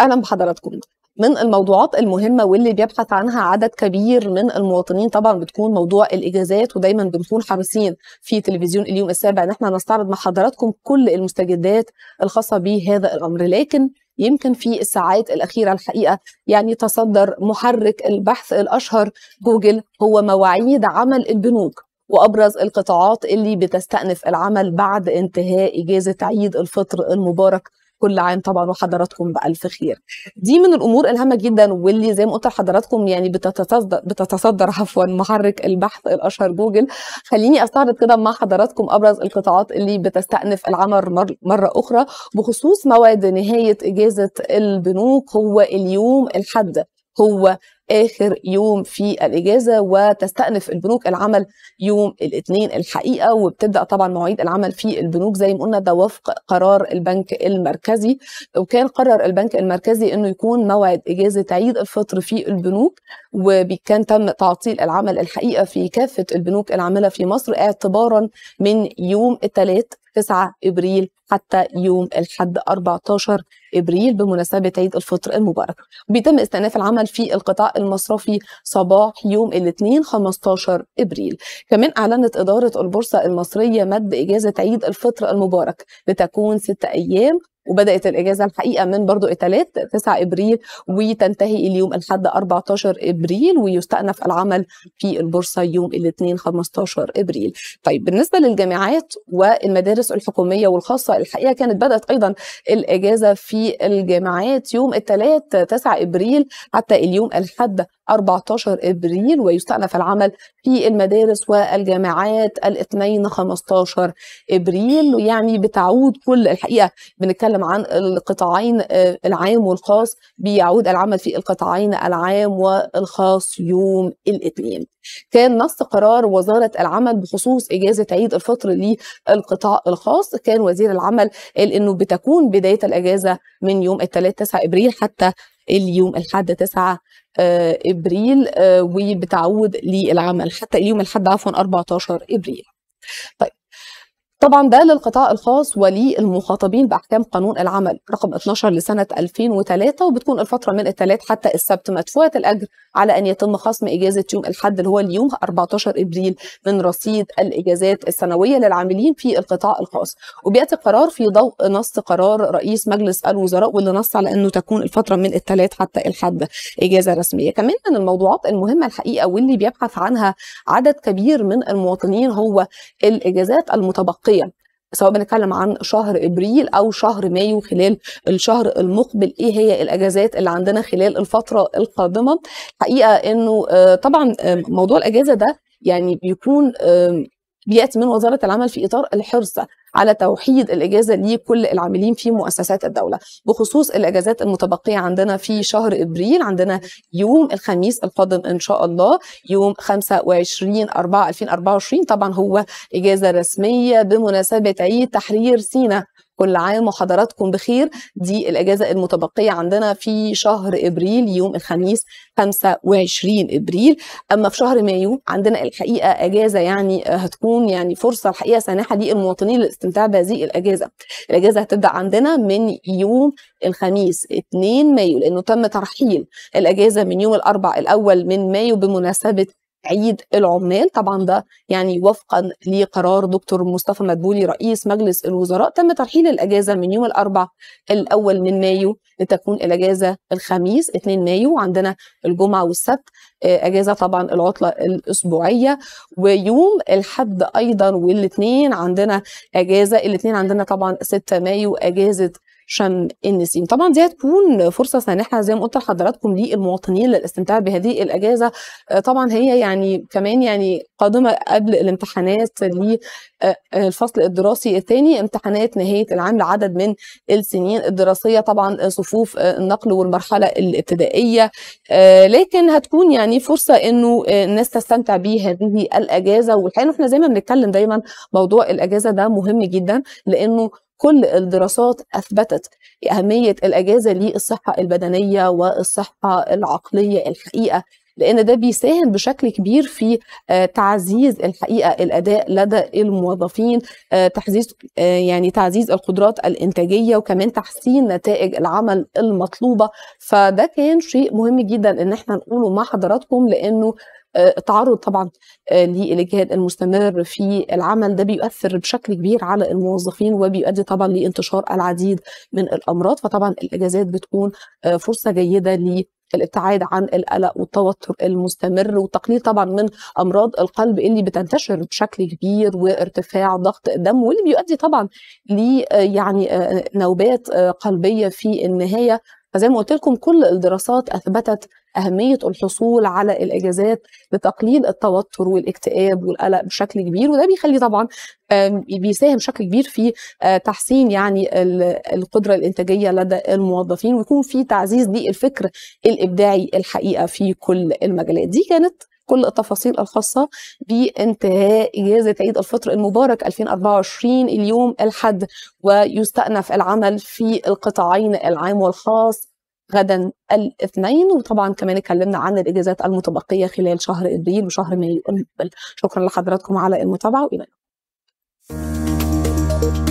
اهلا بحضراتكم من الموضوعات المهمة واللي بيبحث عنها عدد كبير من المواطنين طبعا بتكون موضوع الإجازات ودايما بنكون حريصين في تلفزيون اليوم السابع إن احنا نستعرض مع حضراتكم كل المستجدات الخاصة بهذا الأمر لكن يمكن في الساعات الأخيرة الحقيقة يعني تصدر محرك البحث الأشهر جوجل هو مواعيد عمل البنوك وابرز القطاعات اللي بتستأنف العمل بعد انتهاء اجازه عيد الفطر المبارك كل عام طبعا وحضراتكم بألف خير دي من الأمور الهامة جدا واللي زي ما قلت لحضراتكم يعني بتتصدر, بتتصدر عفوا محرك البحث الأشهر جوجل خليني أستعرض كده مع حضراتكم أبرز القطاعات اللي بتستأنف العمل مرة أخرى بخصوص مواد نهاية إجازة البنوك هو اليوم الحد هو اخر يوم في الاجازه وتستأنف البنوك العمل يوم الاثنين الحقيقه وبتبدا طبعا مواعيد العمل في البنوك زي ما قلنا ده وفق قرار البنك المركزي وكان قرر البنك المركزي انه يكون موعد اجازه عيد الفطر في البنوك وكان تم تعطيل العمل الحقيقه في كافه البنوك العامله في مصر اعتبارا من يوم الثلاث 9 ابريل حتى يوم الحد 14 ابريل بمناسبه عيد الفطر المبارك بيتم استئناف العمل في القطاع المصرفي صباح يوم الاثنين 15 ابريل كمان اعلنت اداره البورصه المصريه مد اجازه عيد الفطر المبارك لتكون ست ايام وبدات الاجازه الحقيقه من برضو الثلاث 9 ابريل وتنتهي اليوم الاحد 14 ابريل ويستأنف العمل في البورصه يوم الاثنين 15 ابريل. طيب بالنسبه للجامعات والمدارس الحكوميه والخاصه الحقيقه كانت بدات ايضا الاجازه في الجامعات يوم الثلاث 9 ابريل حتى اليوم الحد 14 ابريل ويستأنف العمل في المدارس والجامعات الاثنين 15 ابريل يعني بتعود كل الحقيقه بنتكلم عن القطاعين آه، العام والخاص بيعود العمل في القطاعين العام والخاص يوم الاثنين. كان نص قرار وزاره العمل بخصوص اجازه عيد الفطر للقطاع الخاص كان وزير العمل قال انه بتكون بدايه الاجازه من يوم الثلاث 9 ابريل حتى اليوم الحد 9 آه، ابريل آه، وبتعود للعمل حتى اليوم الاحد عفوا 14 ابريل طيب طبعا ده للقطاع الخاص وللمخاطبين باحكام قانون العمل رقم 12 لسنه 2003 وبتكون الفتره من الثلاث حتى السبت مدفوعه الاجر على ان يتم خصم اجازه يوم الحد اللي هو اليوم 14 ابريل من رصيد الاجازات السنويه للعاملين في القطاع الخاص وبياتي القرار في ضوء نص قرار رئيس مجلس الوزراء واللي نص على انه تكون الفتره من الثلاث حتى الحد اجازه رسميه كمان من الموضوعات المهمه الحقيقه واللي بيبحث عنها عدد كبير من المواطنين هو الاجازات المتبقيه منطقيا سواء بنتكلم عن شهر ابريل او شهر مايو خلال الشهر المقبل ايه هي الاجازات اللي عندنا خلال الفتره القادمه حقيقه انه آه، طبعا آه، موضوع الاجازه ده يعني بيكون بياتي من وزاره العمل في اطار الحرص على توحيد الاجازه لكل العاملين في مؤسسات الدوله بخصوص الاجازات المتبقيه عندنا في شهر ابريل عندنا يوم الخميس القادم ان شاء الله يوم 25 4 2024 طبعا هو اجازه رسميه بمناسبه عيد تحرير سينا كل عام وحضراتكم بخير دي الإجازة المتبقية عندنا في شهر إبريل يوم الخميس 25 إبريل أما في شهر مايو عندنا الحقيقة إجازة يعني آه، هتكون يعني فرصة الحقيقة سانحة للمواطنين للاستمتاع بهذه الإجازة الإجازة هتبدأ عندنا من يوم الخميس 2 مايو لأنه تم ترحيل الإجازة من يوم الأربع الأول من مايو بمناسبة عيد العمال طبعا ده يعني وفقا لقرار دكتور مصطفى مدبولي رئيس مجلس الوزراء تم ترحيل الاجازه من يوم الاربع الاول من مايو لتكون الاجازه الخميس 2 مايو عندنا الجمعه والسبت آه، اجازه طبعا العطله الاسبوعيه ويوم الحد ايضا والاثنين عندنا اجازه الاثنين عندنا طبعا 6 مايو اجازه شم النسيم طبعا دي هتكون فرصه سانحه زي ما قلت لحضراتكم للمواطنين للاستمتاع بهذه الاجازه آه، طبعا هي يعني كمان يعني قادمه قبل الامتحانات للفصل آه، الدراسي الثاني امتحانات نهايه العام لعدد من السنين الدراسيه طبعا صفوف آه، النقل والمرحله الابتدائيه لكن هتكون يعني فرصه انه الناس تستمتع بهذه الاجازه والحقيقه احنا زي ما بنتكلم دايما موضوع الاجازه ده مهم جدا لانه كل الدراسات اثبتت اهميه الاجازه للصحه البدنيه والصحه العقليه الحقيقه لان ده بيساهم بشكل كبير في آه، تعزيز الحقيقه الاداء لدى الموظفين آه، تحزيز آه، يعني تعزيز القدرات الانتاجيه وكمان تحسين نتائج العمل المطلوبه فده كان شيء مهم جدا ان احنا نقوله مع حضراتكم لانه آه، التعرض طبعا للاجهاد آه، المستمر في العمل ده بيؤثر بشكل كبير على الموظفين وبيؤدي طبعا لانتشار العديد من الامراض فطبعا الاجازات بتكون آه، فرصه جيده ل الابتعاد عن القلق والتوتر المستمر والتقليل طبعا من امراض القلب اللي بتنتشر بشكل كبير وارتفاع ضغط الدم واللي بيؤدي طبعا ل يعني نوبات قلبيه في النهايه فزي ما قلت لكم كل الدراسات اثبتت اهميه الحصول على الاجازات لتقليل التوتر والاكتئاب والقلق بشكل كبير وده بيخلي طبعا بيساهم بشكل كبير في آه، تحسين يعني القدره الانتاجيه لدى الموظفين ويكون في تعزيز للفكر الابداعي الحقيقه في كل المجالات دي كانت كل التفاصيل الخاصة بانتهاء إجازة عيد الفطر المبارك 2024 اليوم الحد ويستأنف العمل في القطاعين العام والخاص غدا الاثنين وطبعا كمان اتكلمنا عن الاجازات المتبقيه خلال شهر ابريل وشهر مايو المقبل شكرا لحضراتكم على المتابعه والى اللقاء